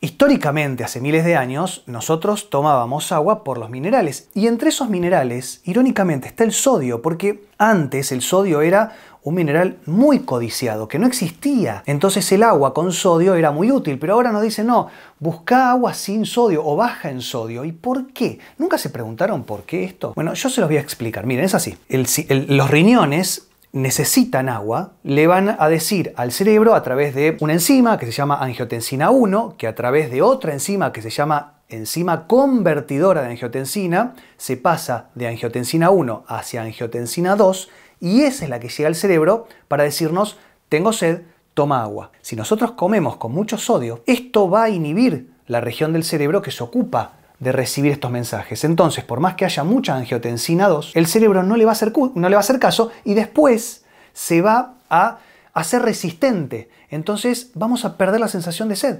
Históricamente, hace miles de años, nosotros tomábamos agua por los minerales y entre esos minerales, irónicamente, está el sodio, porque antes el sodio era un mineral muy codiciado, que no existía. Entonces el agua con sodio era muy útil, pero ahora nos dicen, no, busca agua sin sodio o baja en sodio. ¿Y por qué? ¿Nunca se preguntaron por qué esto? Bueno, yo se los voy a explicar. Miren, es así. los riñones necesitan agua, le van a decir al cerebro a través de una enzima que se llama angiotensina 1, que a través de otra enzima que se llama enzima convertidora de angiotensina, se pasa de angiotensina 1 hacia angiotensina 2 y esa es la que llega al cerebro para decirnos, tengo sed, toma agua. Si nosotros comemos con mucho sodio, esto va a inhibir la región del cerebro que se ocupa de recibir estos mensajes. Entonces, por más que haya mucha angiotensina 2, el cerebro no le va a hacer, le va a hacer caso y después se va a hacer resistente. Entonces vamos a perder la sensación de sed.